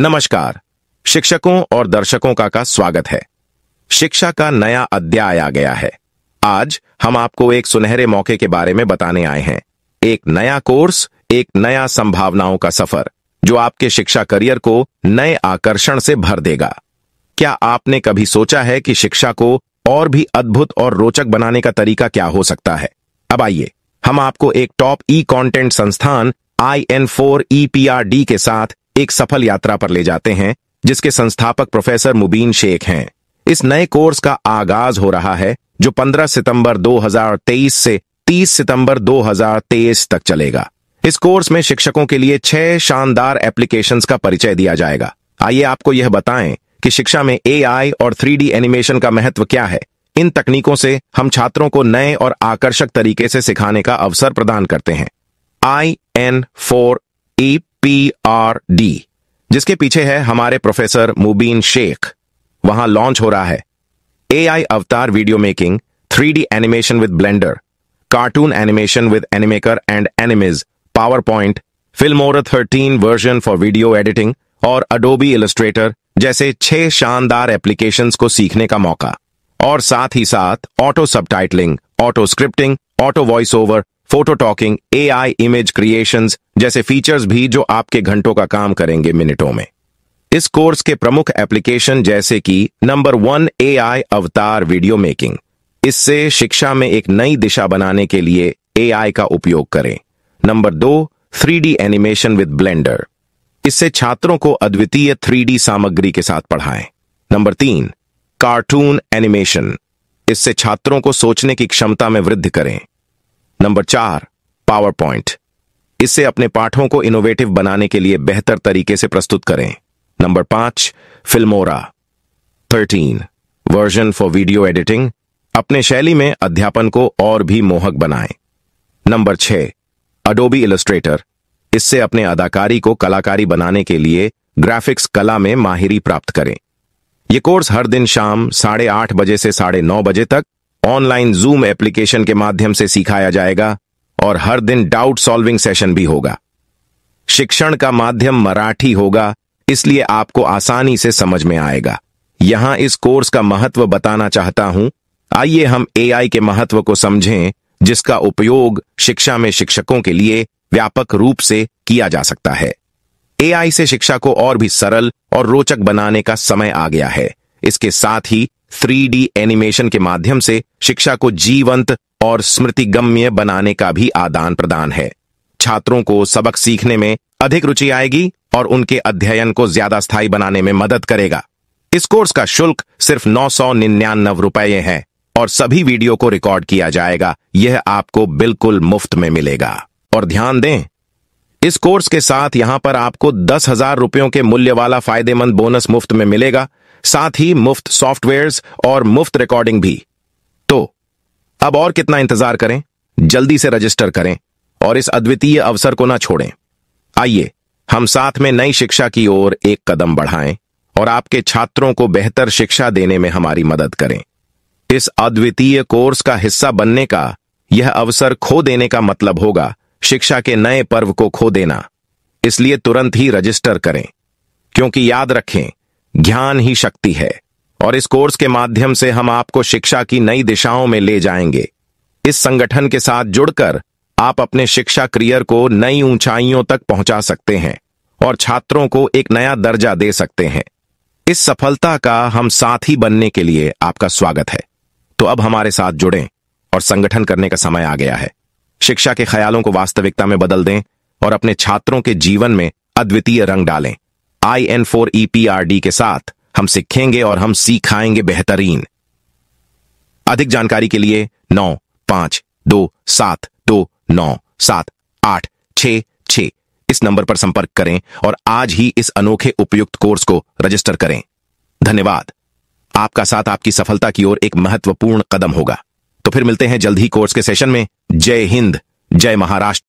नमस्कार शिक्षकों और दर्शकों का का स्वागत है शिक्षा का नया अध्याय आ गया है आज हम आपको एक सुनहरे मौके के बारे में बताने आए हैं एक नया कोर्स एक नया संभावनाओं का सफर जो आपके शिक्षा करियर को नए आकर्षण से भर देगा क्या आपने कभी सोचा है कि शिक्षा को और भी अद्भुत और रोचक बनाने का तरीका क्या हो सकता है अब आइए हम आपको एक टॉप ई कॉन्टेंट संस्थान I N four E P R D के साथ एक सफल यात्रा पर ले जाते हैं जिसके संस्थापक प्रोफेसर मुबीन शेख हैं इस नए कोर्स का आगाज हो रहा है जो 15 सितंबर 2023 से 30 सितंबर 2023 तक चलेगा इस कोर्स में शिक्षकों के लिए छह शानदार एप्लीकेशंस का परिचय दिया जाएगा आइए आपको यह बताएं कि शिक्षा में एआई और थ्री एनिमेशन का महत्व क्या है इन तकनीकों से हम छात्रों को नए और आकर्षक तरीके से सिखाने का अवसर प्रदान करते हैं I N four E P R D जिसके पीछे है हमारे प्रोफेसर मुबीन शेख वहां लॉन्च हो रहा है AI avatar video making three animation with Blender cartoon animation with Animaker and Animiz PowerPoint Filmora thirteen version for video editing और Adobe Illustrator जैसे छह शानदार एप्लीकेशंस को सीखने का मौका और साथ ही साथ auto subtitling auto scripting auto voice over photo talking a image creation जैसे फीचर्स भी जो आपके घंटों का काम करेंगे मिनटों में इस कोर्स के प्रमुख एप्लीकेशन जैसे कि नंबर वन ए अवतार वीडियो मेकिंग इससे शिक्षा में एक नई दिशा बनाने के लिए ए का उपयोग करें नंबर दो थ्री एनिमेशन विद ब्लेंडर इससे छात्रों को अद्वितीय थ्री सामग्री के साथ पढ़ाएं नंबर तीन कार्टून एनिमेशन इससे छात्रों को सोचने की क्षमता में वृद्धि करें नंबर चार पावर पॉइंट इससे अपने पाठों को इनोवेटिव बनाने के लिए बेहतर तरीके से प्रस्तुत करें नंबर पांच Filmora thirteen version for video editing अपने शैली में अध्यापन को और भी मोहक बनाएं नंबर छह अडोबी इलस्ट्रेटर इससे अपने अदाकारी को कलाकारी बनाने के लिए ग्राफिक्स कला में माहिरी प्राप्त करें यह कोर्स हर दिन शाम साढ़े आठ बजे से साढ़े नौ बजे तक ऑनलाइन जूम एप्लीकेशन के माध्यम से सिखाया जाएगा और हर दिन डाउट सॉल्विंग सेशन भी होगा शिक्षण का माध्यम मराठी होगा इसलिए आपको आसानी से समझ में आएगा यहां इस कोर्स का महत्व बताना चाहता हूं आइए हम एआई के महत्व को समझें जिसका उपयोग शिक्षा में शिक्षकों के लिए व्यापक रूप से किया जा सकता है एआई से शिक्षा को और भी सरल और रोचक बनाने का समय आ गया है इसके साथ ही 3D एनिमेशन के माध्यम से शिक्षा को जीवंत और स्मृतिगम्य बनाने का भी आदान प्रदान है छात्रों को सबक सीखने में अधिक रुचि आएगी और उनके अध्ययन को ज्यादा स्थायी बनाने में मदद करेगा इस कोर्स का शुल्क सिर्फ नौ सौ निन्यानव रुपए है और सभी वीडियो को रिकॉर्ड किया जाएगा यह आपको बिल्कुल मुफ्त में मिलेगा और ध्यान दें इस कोर्स के साथ यहां पर आपको दस हजार रुपयों के मूल्य वाला फायदेमंद बोनस मुफ्त में मिलेगा साथ ही मुफ्त सॉफ्टवेयर्स और मुफ्त रिकॉर्डिंग भी तो अब और कितना इंतजार करें जल्दी से रजिस्टर करें और इस अद्वितीय अवसर को ना छोड़ें आइए हम साथ में नई शिक्षा की ओर एक कदम बढ़ाएं और आपके छात्रों को बेहतर शिक्षा देने में हमारी मदद करें इस अद्वितीय कोर्स का हिस्सा बनने का यह अवसर खो देने का मतलब होगा शिक्षा के नए पर्व को खो देना इसलिए तुरंत ही रजिस्टर करें क्योंकि याद रखें ज्ञान ही शक्ति है और इस कोर्स के माध्यम से हम आपको शिक्षा की नई दिशाओं में ले जाएंगे इस संगठन के साथ जुड़कर आप अपने शिक्षा करियर को नई ऊंचाइयों तक पहुंचा सकते हैं और छात्रों को एक नया दर्जा दे सकते हैं इस सफलता का हम साथ ही बनने के लिए आपका स्वागत है तो अब हमारे साथ जुड़ें और संगठन करने का समय आ गया है शिक्षा के ख्यालों को वास्तविकता में बदल दें और अपने छात्रों के जीवन में अद्वितीय रंग डालें I N four E P R D के साथ हम सीखेंगे और हम सिखाएंगे बेहतरीन अधिक जानकारी के लिए नौ पांच दो सात दो नौ सात आठ छ छ इस नंबर पर संपर्क करें और आज ही इस अनोखे उपयुक्त कोर्स को रजिस्टर करें धन्यवाद आपका साथ आपकी सफलता की ओर एक महत्वपूर्ण कदम होगा तो फिर मिलते हैं जल्द ही कोर्स के सेशन में जय हिंद जय महाराष्ट्र